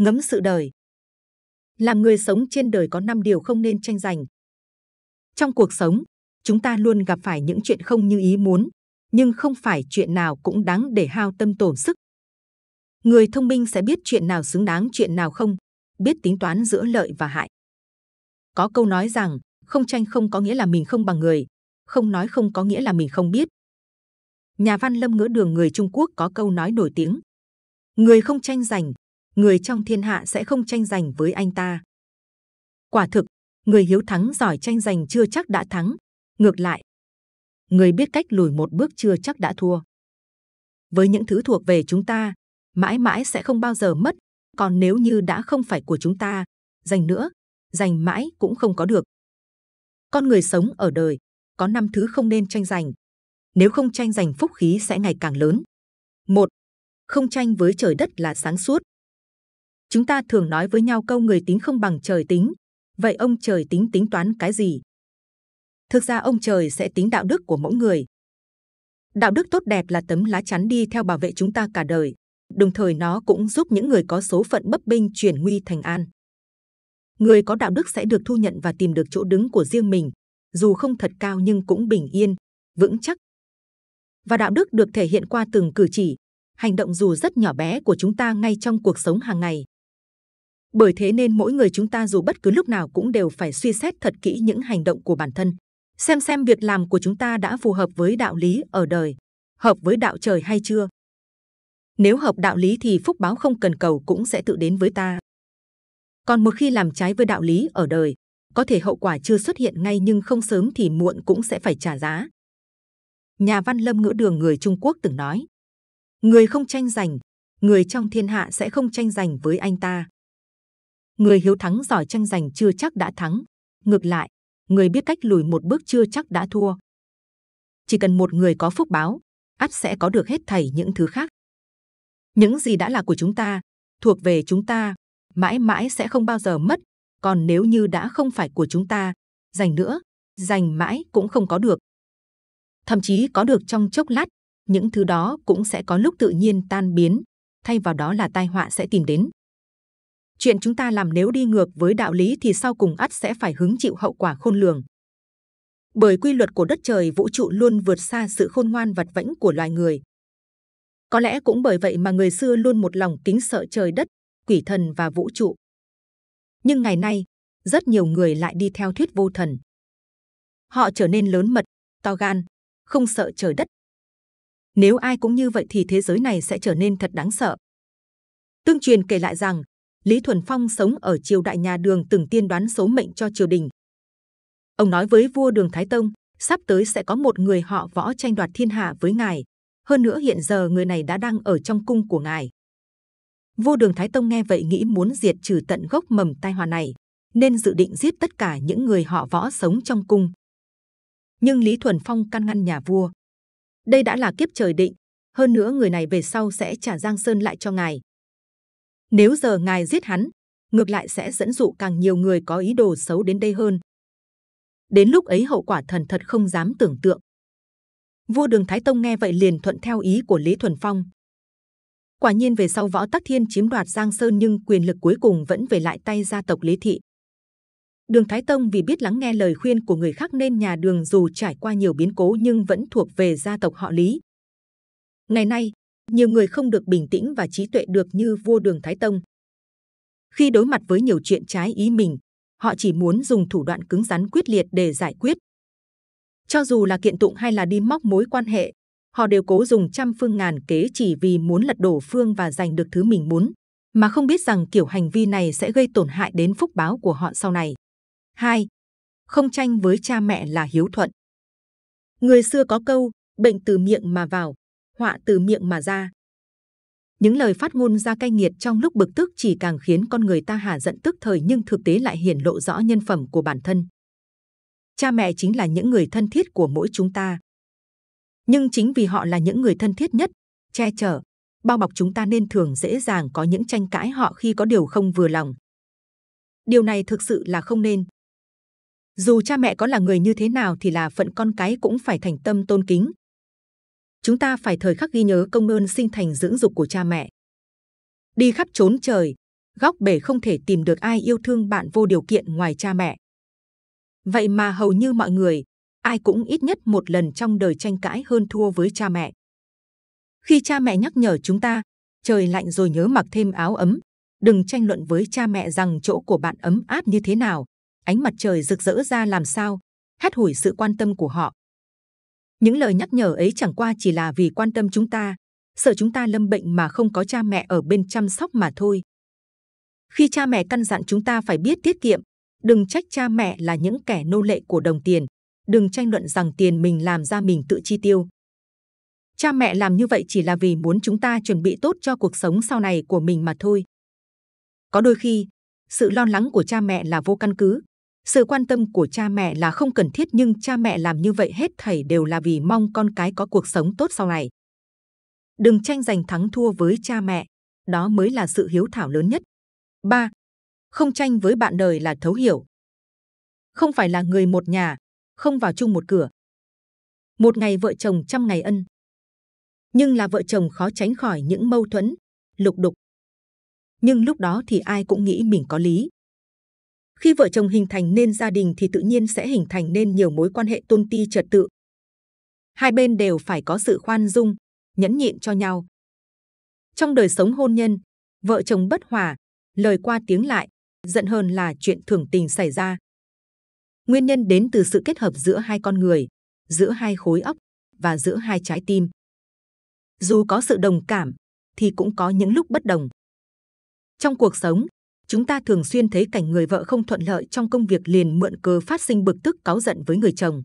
ngẫm sự đời. Làm người sống trên đời có 5 điều không nên tranh giành. Trong cuộc sống, chúng ta luôn gặp phải những chuyện không như ý muốn, nhưng không phải chuyện nào cũng đáng để hao tâm tổn sức. Người thông minh sẽ biết chuyện nào xứng đáng chuyện nào không, biết tính toán giữa lợi và hại. Có câu nói rằng, không tranh không có nghĩa là mình không bằng người, không nói không có nghĩa là mình không biết. Nhà văn Lâm Ngữ Đường người Trung Quốc có câu nói nổi tiếng. Người không tranh giành, người trong thiên hạ sẽ không tranh giành với anh ta. Quả thực, người hiếu thắng giỏi tranh giành chưa chắc đã thắng, ngược lại, người biết cách lùi một bước chưa chắc đã thua. Với những thứ thuộc về chúng ta, mãi mãi sẽ không bao giờ mất, còn nếu như đã không phải của chúng ta, giành nữa, giành mãi cũng không có được. Con người sống ở đời, có năm thứ không nên tranh giành. Nếu không tranh giành phúc khí sẽ ngày càng lớn. một Không tranh với trời đất là sáng suốt. Chúng ta thường nói với nhau câu người tính không bằng trời tính. Vậy ông trời tính tính toán cái gì? Thực ra ông trời sẽ tính đạo đức của mỗi người. Đạo đức tốt đẹp là tấm lá chắn đi theo bảo vệ chúng ta cả đời. Đồng thời nó cũng giúp những người có số phận bấp bênh chuyển nguy thành an. Người có đạo đức sẽ được thu nhận và tìm được chỗ đứng của riêng mình, dù không thật cao nhưng cũng bình yên, vững chắc. Và đạo đức được thể hiện qua từng cử chỉ, hành động dù rất nhỏ bé của chúng ta ngay trong cuộc sống hàng ngày. Bởi thế nên mỗi người chúng ta dù bất cứ lúc nào cũng đều phải suy xét thật kỹ những hành động của bản thân, xem xem việc làm của chúng ta đã phù hợp với đạo lý ở đời, hợp với đạo trời hay chưa. Nếu hợp đạo lý thì phúc báo không cần cầu cũng sẽ tự đến với ta. Còn một khi làm trái với đạo lý ở đời, có thể hậu quả chưa xuất hiện ngay nhưng không sớm thì muộn cũng sẽ phải trả giá. Nhà văn Lâm Ngữ Đường người Trung Quốc từng nói, người không tranh giành, người trong thiên hạ sẽ không tranh giành với anh ta người hiếu thắng giỏi tranh giành chưa chắc đã thắng ngược lại người biết cách lùi một bước chưa chắc đã thua chỉ cần một người có phúc báo ắt sẽ có được hết thảy những thứ khác những gì đã là của chúng ta thuộc về chúng ta mãi mãi sẽ không bao giờ mất còn nếu như đã không phải của chúng ta giành nữa giành mãi cũng không có được thậm chí có được trong chốc lát những thứ đó cũng sẽ có lúc tự nhiên tan biến thay vào đó là tai họa sẽ tìm đến chuyện chúng ta làm nếu đi ngược với đạo lý thì sau cùng ắt sẽ phải hứng chịu hậu quả khôn lường. Bởi quy luật của đất trời vũ trụ luôn vượt xa sự khôn ngoan vật vãnh của loài người. Có lẽ cũng bởi vậy mà người xưa luôn một lòng kính sợ trời đất, quỷ thần và vũ trụ. Nhưng ngày nay, rất nhiều người lại đi theo thuyết vô thần. Họ trở nên lớn mật, to gan, không sợ trời đất. Nếu ai cũng như vậy thì thế giới này sẽ trở nên thật đáng sợ. Tương truyền kể lại rằng, Lý Thuần Phong sống ở triều đại nhà Đường từng tiên đoán số mệnh cho triều đình. Ông nói với vua Đường Thái Tông, sắp tới sẽ có một người họ võ tranh đoạt thiên hạ với ngài. Hơn nữa hiện giờ người này đã đang ở trong cung của ngài. Vua Đường Thái Tông nghe vậy nghĩ muốn diệt trừ tận gốc mầm tai họa này, nên dự định giết tất cả những người họ võ sống trong cung. Nhưng Lý Thuần Phong can ngăn nhà vua. Đây đã là kiếp trời định, hơn nữa người này về sau sẽ trả Giang Sơn lại cho ngài. Nếu giờ ngài giết hắn, ngược lại sẽ dẫn dụ càng nhiều người có ý đồ xấu đến đây hơn. Đến lúc ấy hậu quả thần thật không dám tưởng tượng. Vua Đường Thái Tông nghe vậy liền thuận theo ý của Lý Thuần Phong. Quả nhiên về sau võ tắc thiên chiếm đoạt Giang Sơn nhưng quyền lực cuối cùng vẫn về lại tay gia tộc Lý Thị. Đường Thái Tông vì biết lắng nghe lời khuyên của người khác nên nhà Đường dù trải qua nhiều biến cố nhưng vẫn thuộc về gia tộc họ Lý. Ngày nay nhiều người không được bình tĩnh và trí tuệ được như vua đường Thái Tông. Khi đối mặt với nhiều chuyện trái ý mình, họ chỉ muốn dùng thủ đoạn cứng rắn quyết liệt để giải quyết. Cho dù là kiện tụng hay là đi móc mối quan hệ, họ đều cố dùng trăm phương ngàn kế chỉ vì muốn lật đổ phương và giành được thứ mình muốn, mà không biết rằng kiểu hành vi này sẽ gây tổn hại đến phúc báo của họ sau này. 2. Không tranh với cha mẹ là hiếu thuận. Người xưa có câu, bệnh từ miệng mà vào, họa từ miệng mà ra. Những lời phát ngôn ra cay nghiệt trong lúc bực tức chỉ càng khiến con người ta hà giận tức thời nhưng thực tế lại hiển lộ rõ nhân phẩm của bản thân. Cha mẹ chính là những người thân thiết của mỗi chúng ta. Nhưng chính vì họ là những người thân thiết nhất, che chở, bao bọc chúng ta nên thường dễ dàng có những tranh cãi họ khi có điều không vừa lòng. Điều này thực sự là không nên. Dù cha mẹ có là người như thế nào thì là phận con cái cũng phải thành tâm tôn kính, chúng ta phải thời khắc ghi nhớ công ơn sinh thành dưỡng dục của cha mẹ. Đi khắp trốn trời, góc bể không thể tìm được ai yêu thương bạn vô điều kiện ngoài cha mẹ. Vậy mà hầu như mọi người, ai cũng ít nhất một lần trong đời tranh cãi hơn thua với cha mẹ. Khi cha mẹ nhắc nhở chúng ta, trời lạnh rồi nhớ mặc thêm áo ấm, đừng tranh luận với cha mẹ rằng chỗ của bạn ấm áp như thế nào, ánh mặt trời rực rỡ ra làm sao, hắt hủi sự quan tâm của họ. Những lời nhắc nhở ấy chẳng qua chỉ là vì quan tâm chúng ta, sợ chúng ta lâm bệnh mà không có cha mẹ ở bên chăm sóc mà thôi. Khi cha mẹ căn dặn chúng ta phải biết tiết kiệm, đừng trách cha mẹ là những kẻ nô lệ của đồng tiền, đừng tranh luận rằng tiền mình làm ra mình tự chi tiêu. Cha mẹ làm như vậy chỉ là vì muốn chúng ta chuẩn bị tốt cho cuộc sống sau này của mình mà thôi. Có đôi khi, sự lo lắng của cha mẹ là vô căn cứ, sự quan tâm của cha mẹ là không cần thiết nhưng cha mẹ làm như vậy hết thảy đều là vì mong con cái có cuộc sống tốt sau này. Đừng tranh giành thắng thua với cha mẹ, đó mới là sự hiếu thảo lớn nhất. 3. Không tranh với bạn đời là thấu hiểu. Không phải là người một nhà, không vào chung một cửa. Một ngày vợ chồng trăm ngày ân. Nhưng là vợ chồng khó tránh khỏi những mâu thuẫn, lục đục. Nhưng lúc đó thì ai cũng nghĩ mình có lý, khi vợ chồng hình thành nên gia đình thì tự nhiên sẽ hình thành nên nhiều mối quan hệ tôn ti trật tự. Hai bên đều phải có sự khoan dung, nhẫn nhịn cho nhau. Trong đời sống hôn nhân, vợ chồng bất hòa, lời qua tiếng lại, giận hơn là chuyện thường tình xảy ra. Nguyên nhân đến từ sự kết hợp giữa hai con người, giữa hai khối óc và giữa hai trái tim. Dù có sự đồng cảm, thì cũng có những lúc bất đồng. Trong cuộc sống, chúng ta thường xuyên thấy cảnh người vợ không thuận lợi trong công việc liền mượn cớ phát sinh bực tức cáu giận với người chồng.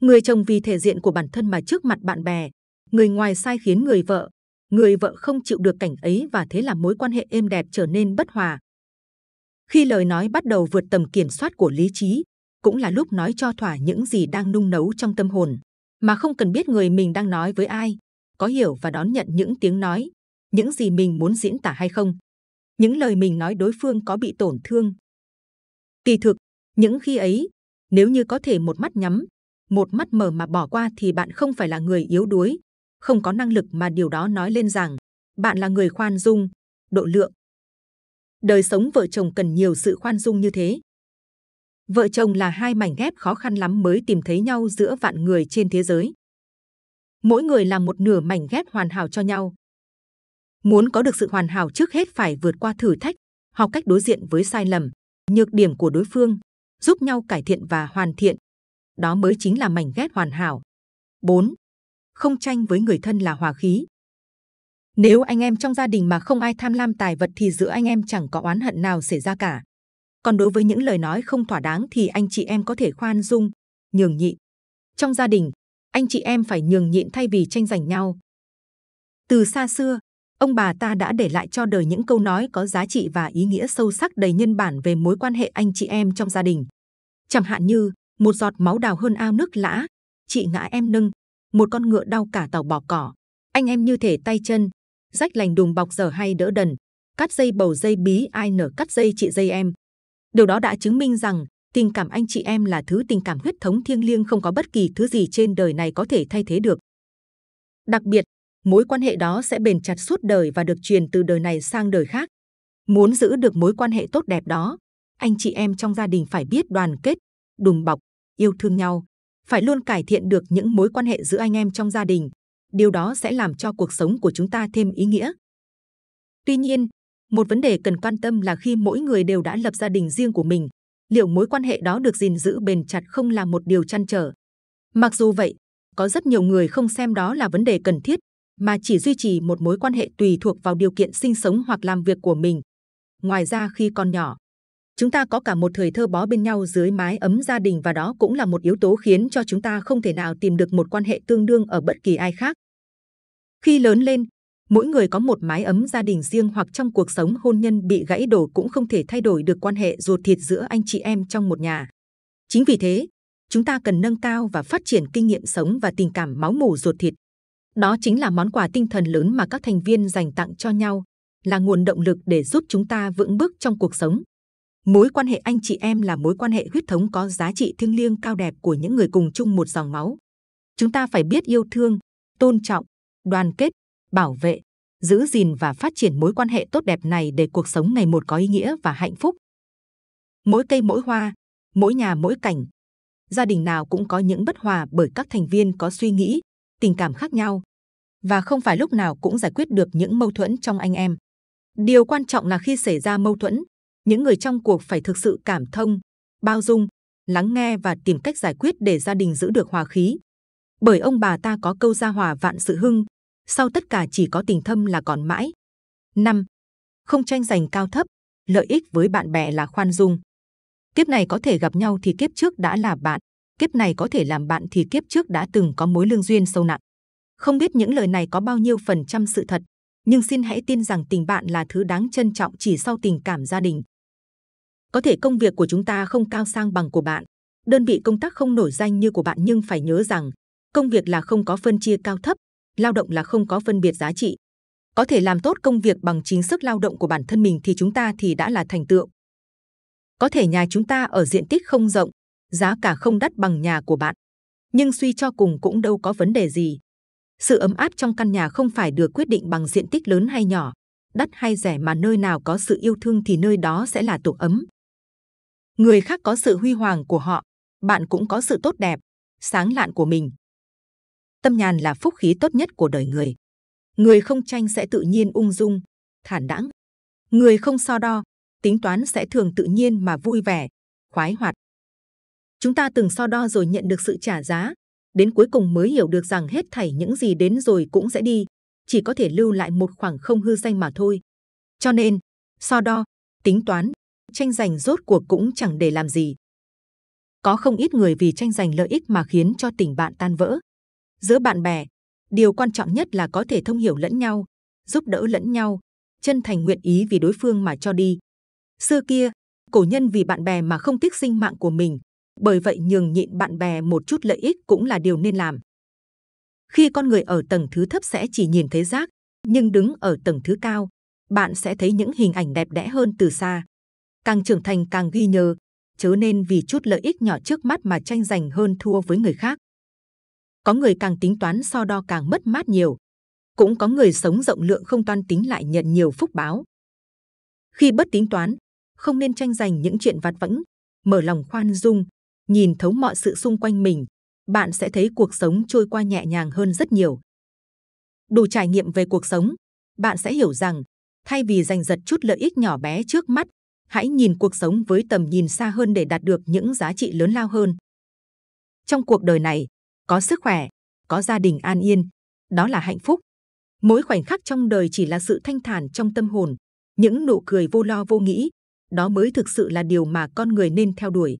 Người chồng vì thể diện của bản thân mà trước mặt bạn bè, người ngoài sai khiến người vợ, người vợ không chịu được cảnh ấy và thế là mối quan hệ êm đẹp trở nên bất hòa. Khi lời nói bắt đầu vượt tầm kiểm soát của lý trí, cũng là lúc nói cho thỏa những gì đang nung nấu trong tâm hồn, mà không cần biết người mình đang nói với ai, có hiểu và đón nhận những tiếng nói, những gì mình muốn diễn tả hay không những lời mình nói đối phương có bị tổn thương. Kỳ thực, những khi ấy, nếu như có thể một mắt nhắm, một mắt mở mà bỏ qua thì bạn không phải là người yếu đuối, không có năng lực mà điều đó nói lên rằng bạn là người khoan dung, độ lượng. Đời sống vợ chồng cần nhiều sự khoan dung như thế. Vợ chồng là hai mảnh ghép khó khăn lắm mới tìm thấy nhau giữa vạn người trên thế giới. Mỗi người là một nửa mảnh ghép hoàn hảo cho nhau, Muốn có được sự hoàn hảo trước hết phải vượt qua thử thách, học cách đối diện với sai lầm, nhược điểm của đối phương, giúp nhau cải thiện và hoàn thiện. Đó mới chính là mảnh ghép hoàn hảo. 4. Không tranh với người thân là hòa khí. Nếu anh em trong gia đình mà không ai tham lam tài vật thì giữa anh em chẳng có oán hận nào xảy ra cả. Còn đối với những lời nói không thỏa đáng thì anh chị em có thể khoan dung, nhường nhịn. Trong gia đình, anh chị em phải nhường nhịn thay vì tranh giành nhau. Từ xa xưa, ông bà ta đã để lại cho đời những câu nói có giá trị và ý nghĩa sâu sắc đầy nhân bản về mối quan hệ anh chị em trong gia đình. Chẳng hạn như, một giọt máu đào hơn ao nước lã, chị ngã em nâng, một con ngựa đau cả tàu bỏ cỏ, anh em như thể tay chân, rách lành đùm bọc giờ hay đỡ đần, cắt dây bầu dây bí ai nở cắt dây chị dây em. Điều đó đã chứng minh rằng tình cảm anh chị em là thứ tình cảm huyết thống thiêng liêng không có bất kỳ thứ gì trên đời này có thể thay thế được. Đặc biệt, mối quan hệ đó sẽ bền chặt suốt đời và được truyền từ đời này sang đời khác. Muốn giữ được mối quan hệ tốt đẹp đó, anh chị em trong gia đình phải biết đoàn kết, đùm bọc, yêu thương nhau, phải luôn cải thiện được những mối quan hệ giữa anh em trong gia đình. Điều đó sẽ làm cho cuộc sống của chúng ta thêm ý nghĩa. Tuy nhiên, một vấn đề cần quan tâm là khi mỗi người đều đã lập gia đình riêng của mình, liệu mối quan hệ đó được gìn giữ bền chặt không là một điều chăn trở. Mặc dù vậy, có rất nhiều người không xem đó là vấn đề cần thiết mà chỉ duy trì một mối quan hệ tùy thuộc vào điều kiện sinh sống hoặc làm việc của mình. Ngoài ra khi còn nhỏ, chúng ta có cả một thời thơ bó bên nhau dưới mái ấm gia đình và đó cũng là một yếu tố khiến cho chúng ta không thể nào tìm được một quan hệ tương đương ở bất kỳ ai khác. Khi lớn lên, mỗi người có một mái ấm gia đình riêng hoặc trong cuộc sống hôn nhân bị gãy đổ cũng không thể thay đổi được quan hệ ruột thịt giữa anh chị em trong một nhà. Chính vì thế, chúng ta cần nâng cao và phát triển kinh nghiệm sống và tình cảm máu mủ ruột thịt. Đó chính là món quà tinh thần lớn mà các thành viên dành tặng cho nhau, là nguồn động lực để giúp chúng ta vững bước trong cuộc sống. Mối quan hệ anh chị em là mối quan hệ huyết thống có giá trị thiêng liêng cao đẹp của những người cùng chung một dòng máu. Chúng ta phải biết yêu thương, tôn trọng, đoàn kết, bảo vệ, giữ gìn và phát triển mối quan hệ tốt đẹp này để cuộc sống ngày một có ý nghĩa và hạnh phúc. Mỗi cây mỗi hoa, mỗi nhà mỗi cảnh, gia đình nào cũng có những bất hòa bởi các thành viên có suy nghĩ, tình cảm khác nhau và không phải lúc nào cũng giải quyết được những mâu thuẫn trong anh em. Điều quan trọng là khi xảy ra mâu thuẫn, những người trong cuộc phải thực sự cảm thông, bao dung, lắng nghe và tìm cách giải quyết để gia đình giữ được hòa khí. Bởi ông bà ta có câu gia hòa vạn sự hưng, sau tất cả chỉ có tình thâm là còn mãi. 5. Không tranh giành cao thấp, lợi ích với bạn bè là khoan dung. Kiếp này có thể gặp nhau thì kiếp trước đã là bạn, kiếp này có thể làm bạn thì kiếp trước đã từng có mối lương duyên sâu nặng. Không biết những lời này có bao nhiêu phần trăm sự thật, nhưng xin hãy tin rằng tình bạn là thứ đáng trân trọng chỉ sau tình cảm gia đình. Có thể công việc của chúng ta không cao sang bằng của bạn, đơn vị công tác không nổi danh như của bạn nhưng phải nhớ rằng công việc là không có phân chia cao thấp, lao động là không có phân biệt giá trị. Có thể làm tốt công việc bằng chính sức lao động của bản thân mình thì chúng ta thì đã là thành tựu. Có thể nhà chúng ta ở diện tích không rộng, giá cả không đắt bằng nhà của bạn. Nhưng suy cho cùng cũng đâu có vấn đề gì. Sự ấm áp trong căn nhà không phải được quyết định bằng diện tích lớn hay nhỏ, đắt hay rẻ mà nơi nào có sự yêu thương thì nơi đó sẽ là tổ ấm. Người khác có sự huy hoàng của họ, bạn cũng có sự tốt đẹp, sáng lạn của mình. Tâm nhàn là phúc khí tốt nhất của đời người. Người không tranh sẽ tự nhiên ung dung, thản đãng. Người không so đo, tính toán sẽ thường tự nhiên mà vui vẻ, khoái hoạt. Chúng ta từng so đo rồi nhận được sự trả giá, đến cuối cùng mới hiểu được rằng hết thảy những gì đến rồi cũng sẽ đi, chỉ có thể lưu lại một khoảng không hư danh mà thôi. Cho nên, so đo, tính toán, tranh giành rốt cuộc cũng chẳng để làm gì. Có không ít người vì tranh giành lợi ích mà khiến cho tình bạn tan vỡ. Giữa bạn bè, điều quan trọng nhất là có thể thông hiểu lẫn nhau, giúp đỡ lẫn nhau, chân thành nguyện ý vì đối phương mà cho đi. Xưa kia, cổ nhân vì bạn bè mà không tiếc sinh mạng của mình, bởi vậy nhường nhịn bạn bè một chút lợi ích cũng là điều nên làm. Khi con người ở tầng thứ thấp sẽ chỉ nhìn thấy rác, nhưng đứng ở tầng thứ cao, bạn sẽ thấy những hình ảnh đẹp đẽ hơn từ xa. Càng trưởng thành càng ghi nhớ, chớ nên vì chút lợi ích nhỏ trước mắt mà tranh giành hơn thua với người khác. Có người càng tính toán so đo càng mất mát nhiều. Cũng có người sống rộng lượng không toan tính lại nhận nhiều phúc báo. Khi bất tính toán, không nên tranh giành những chuyện vặt vãnh, mở lòng khoan dung, nhìn thấu mọi sự xung quanh mình, bạn sẽ thấy cuộc sống trôi qua nhẹ nhàng hơn rất nhiều. Đủ trải nghiệm về cuộc sống, bạn sẽ hiểu rằng, thay vì giành giật chút lợi ích nhỏ bé trước mắt, hãy nhìn cuộc sống với tầm nhìn xa hơn để đạt được những giá trị lớn lao hơn. Trong cuộc đời này, có sức khỏe, có gia đình an yên, đó là hạnh phúc. Mỗi khoảnh khắc trong đời chỉ là sự thanh thản trong tâm hồn, những nụ cười vô lo vô nghĩ, đó mới thực sự là điều mà con người nên theo đuổi.